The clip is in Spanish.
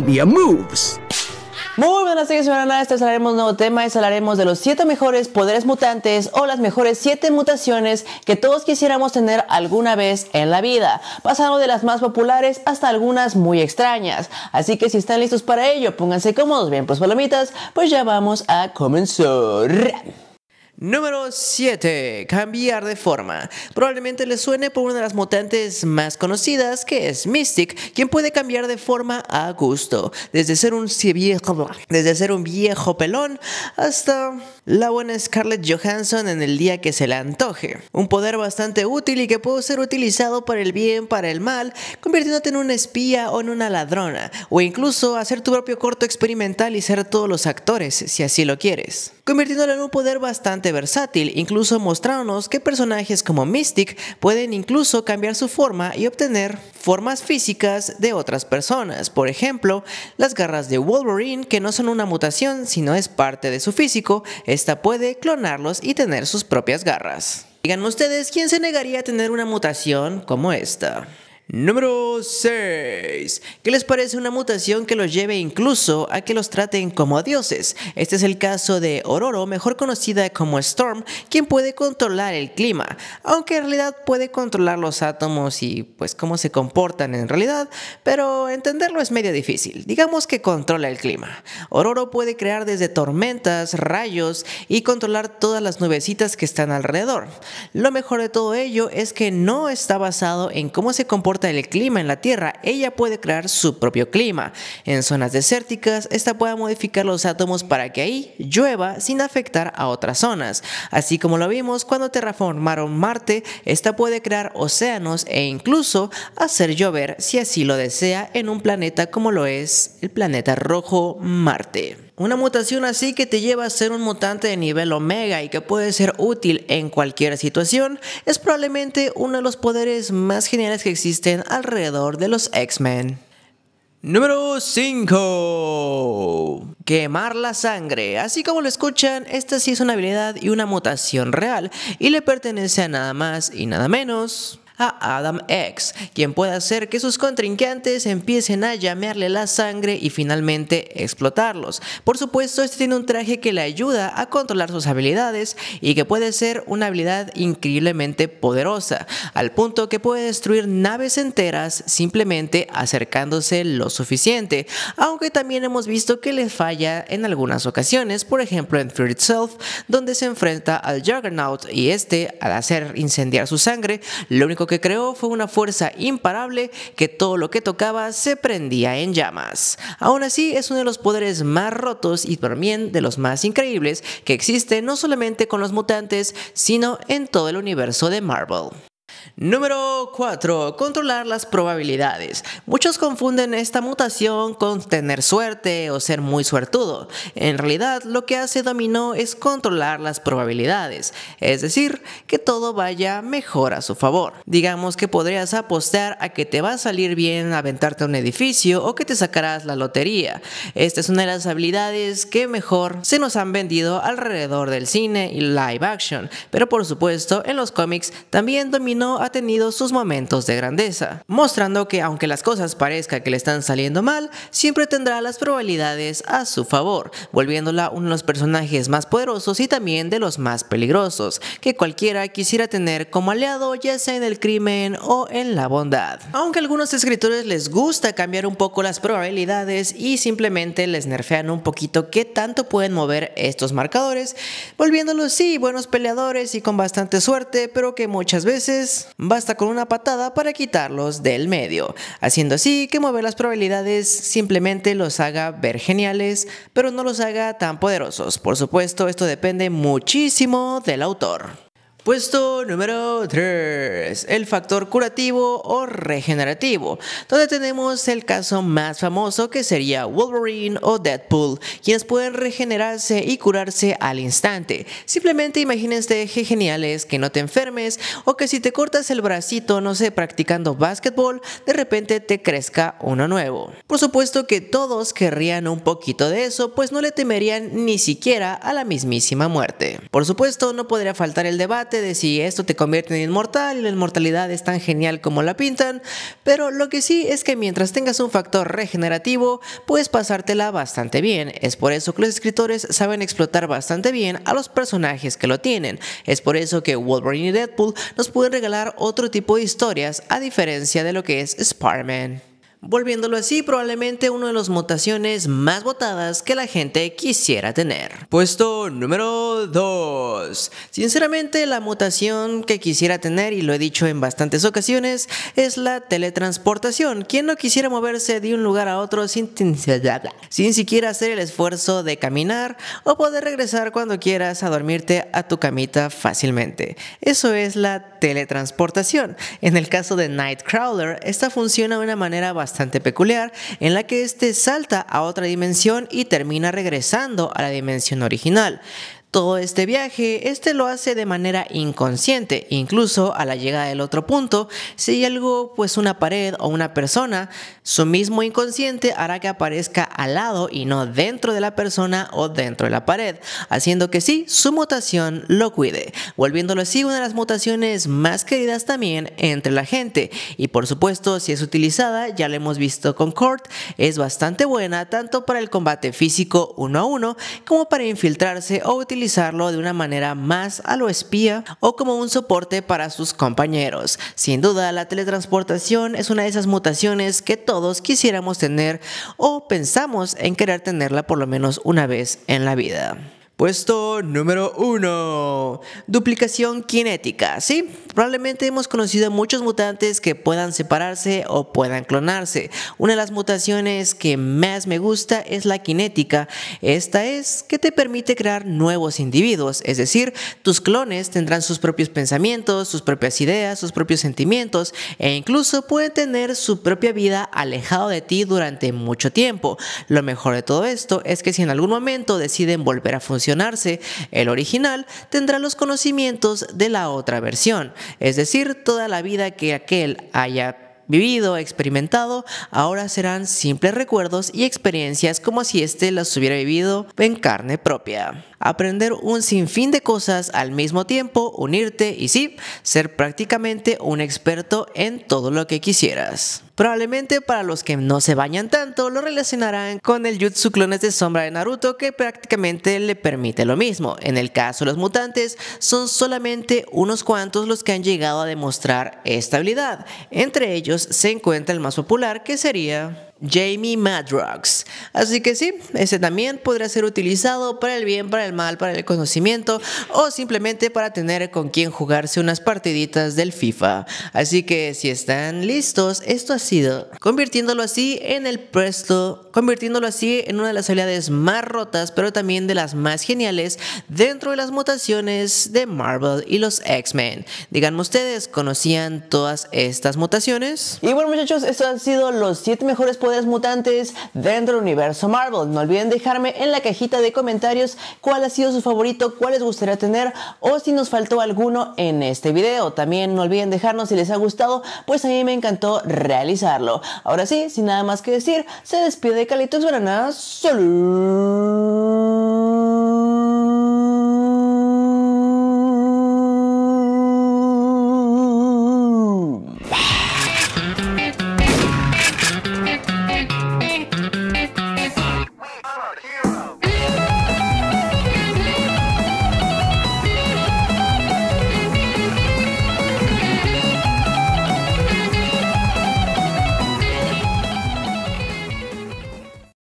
Moves. Muy buenas tardes, señora Este hablaremos nuevo tema. y hablaremos de los 7 mejores poderes mutantes o las mejores 7 mutaciones que todos quisiéramos tener alguna vez en la vida, pasando de las más populares hasta algunas muy extrañas. Así que si están listos para ello, pónganse cómodos, bien pues palomitas, pues ya vamos a comenzar. Número 7. Cambiar de forma. Probablemente le suene por una de las mutantes más conocidas, que es Mystic, quien puede cambiar de forma a gusto, desde ser un viejo, desde ser un viejo pelón hasta la buena Scarlett Johansson en el día que se le antoje. Un poder bastante útil y que puede ser utilizado para el bien, para el mal, convirtiéndote en una espía o en una ladrona, o incluso hacer tu propio corto experimental y ser todos los actores, si así lo quieres, convirtiéndolo en un poder bastante versátil, incluso mostrándonos que personajes como Mystic pueden incluso cambiar su forma y obtener formas físicas de otras personas. Por ejemplo, las garras de Wolverine, que no son una mutación, sino es parte de su físico, esta puede clonarlos y tener sus propias garras. Digan ustedes, ¿quién se negaría a tener una mutación como esta? Número 6. ¿Qué les parece una mutación que los lleve incluso a que los traten como dioses? Este es el caso de Ororo, mejor conocida como Storm, quien puede controlar el clima, aunque en realidad puede controlar los átomos y pues cómo se comportan en realidad, pero entenderlo es medio difícil. Digamos que controla el clima. Ororo puede crear desde tormentas, rayos y controlar todas las nubecitas que están alrededor. Lo mejor de todo ello es que no está basado en cómo se comporta el clima en la Tierra, ella puede crear su propio clima. En zonas desérticas, esta puede modificar los átomos para que ahí llueva sin afectar a otras zonas. Así como lo vimos cuando terraformaron Marte, esta puede crear océanos e incluso hacer llover si así lo desea en un planeta como lo es el planeta rojo Marte. Una mutación así que te lleva a ser un mutante de nivel omega y que puede ser útil en cualquier situación es probablemente uno de los poderes más geniales que existen alrededor de los X-Men. Número 5. Quemar la sangre. Así como lo escuchan, esta sí es una habilidad y una mutación real y le pertenece a nada más y nada menos a Adam X, quien puede hacer que sus contrincantes empiecen a llamearle la sangre y finalmente explotarlos. Por supuesto, este tiene un traje que le ayuda a controlar sus habilidades y que puede ser una habilidad increíblemente poderosa, al punto que puede destruir naves enteras simplemente acercándose lo suficiente, aunque también hemos visto que le falla en algunas ocasiones, por ejemplo en Fear Itself, donde se enfrenta al Juggernaut y este, al hacer incendiar su sangre, lo único que creó fue una fuerza imparable que todo lo que tocaba se prendía en llamas. Aún así, es uno de los poderes más rotos y también de los más increíbles que existe no solamente con los mutantes, sino en todo el universo de Marvel. Número 4. Controlar las probabilidades. Muchos confunden esta mutación con tener suerte o ser muy suertudo. En realidad, lo que hace Domino es controlar las probabilidades, es decir, que todo vaya mejor a su favor. Digamos que podrías apostar a que te va a salir bien aventarte a un edificio o que te sacarás la lotería. Esta es una de las habilidades que mejor se nos han vendido alrededor del cine y live action, pero por supuesto en los cómics también dominó a tenido sus momentos de grandeza, mostrando que aunque las cosas parezca que le están saliendo mal, siempre tendrá las probabilidades a su favor, volviéndola uno de los personajes más poderosos y también de los más peligrosos, que cualquiera quisiera tener como aliado ya sea en el crimen o en la bondad. Aunque a algunos escritores les gusta cambiar un poco las probabilidades y simplemente les nerfean un poquito qué tanto pueden mover estos marcadores, volviéndolos sí buenos peleadores y con bastante suerte, pero que muchas veces basta con una patada para quitarlos del medio, haciendo así que mover las probabilidades simplemente los haga ver geniales, pero no los haga tan poderosos. Por supuesto, esto depende muchísimo del autor. Puesto número 3, el factor curativo o regenerativo, donde tenemos el caso más famoso que sería Wolverine o Deadpool, quienes pueden regenerarse y curarse al instante. Simplemente imagínense que genial es que no te enfermes o que si te cortas el bracito, no sé, practicando básquetbol, de repente te crezca uno nuevo. Por supuesto que todos querrían un poquito de eso, pues no le temerían ni siquiera a la mismísima muerte. Por supuesto, no podría faltar el debate de si esto te convierte en inmortal, la inmortalidad es tan genial como la pintan, pero lo que sí es que mientras tengas un factor regenerativo, puedes pasártela bastante bien. Es por eso que los escritores saben explotar bastante bien a los personajes que lo tienen. Es por eso que Wolverine y Deadpool nos pueden regalar otro tipo de historias a diferencia de lo que es Spider-Man volviéndolo así probablemente una de las mutaciones más votadas que la gente quisiera tener. Puesto número 2. Sinceramente la mutación que quisiera tener, y lo he dicho en bastantes ocasiones, es la teletransportación. ¿Quién no quisiera moverse de un lugar a otro sin, sin siquiera hacer el esfuerzo de caminar o poder regresar cuando quieras a dormirte a tu camita fácilmente? Eso es la teletransportación. En el caso de Nightcrawler, esta funciona de una manera bastante peculiar, en la que este salta a otra dimensión y termina regresando a la dimensión original todo este viaje, este lo hace de manera inconsciente, incluso a la llegada del otro punto, si hay algo, pues una pared o una persona, su mismo inconsciente hará que aparezca al lado y no dentro de la persona o dentro de la pared, haciendo que sí, su mutación lo cuide, volviéndolo así una de las mutaciones más queridas también entre la gente, y por supuesto, si es utilizada, ya lo hemos visto con Kurt, es bastante buena tanto para el combate físico uno a uno como para infiltrarse o utilizar utilizarlo de una manera más a lo espía o como un soporte para sus compañeros. Sin duda, la teletransportación es una de esas mutaciones que todos quisiéramos tener o pensamos en querer tenerla por lo menos una vez en la vida. Puesto número 1. Duplicación cinética. Sí, Probablemente hemos conocido muchos mutantes que puedan separarse o puedan clonarse. Una de las mutaciones que más me gusta es la kinética. Esta es que te permite crear nuevos individuos, es decir, tus clones tendrán sus propios pensamientos, sus propias ideas, sus propios sentimientos e incluso pueden tener su propia vida alejado de ti durante mucho tiempo. Lo mejor de todo esto es que si en algún momento deciden volver a funcionarse, el original tendrá los conocimientos de la otra versión es decir, toda la vida que aquel haya vivido, experimentado, ahora serán simples recuerdos y experiencias como si éste las hubiera vivido en carne propia. Aprender un sinfín de cosas al mismo tiempo, unirte y sí, ser prácticamente un experto en todo lo que quisieras. Probablemente para los que no se bañan tanto lo relacionarán con el Jutsu Clones de Sombra de Naruto que prácticamente le permite lo mismo. En el caso de los mutantes son solamente unos cuantos los que han llegado a demostrar esta habilidad, entre ellos se encuentra el más popular, que sería Jamie Madrox. Así que sí, ese también podría ser utilizado para el bien, para el mal, para el conocimiento o simplemente para tener con quien jugarse unas partiditas del FIFA. Así que si están listos, esto ha sido convirtiéndolo así en el presto, convirtiéndolo así en una de las habilidades más rotas, pero también de las más geniales dentro de las mutaciones de Marvel y los X-Men. Díganme ustedes, ¿conocían todas estas mutaciones? Y bueno muchachos, estos han sido los 7 mejores poderes mutantes dentro del universo Marvel. No olviden dejarme en la cajita de comentarios cuál ha sido su favorito, cuál les gustaría tener o si nos faltó alguno en este video. También no olviden dejarnos si les ha gustado, pues a mí me encantó realizarlo. Ahora sí, sin nada más que decir, se despide Calitos verana Salud.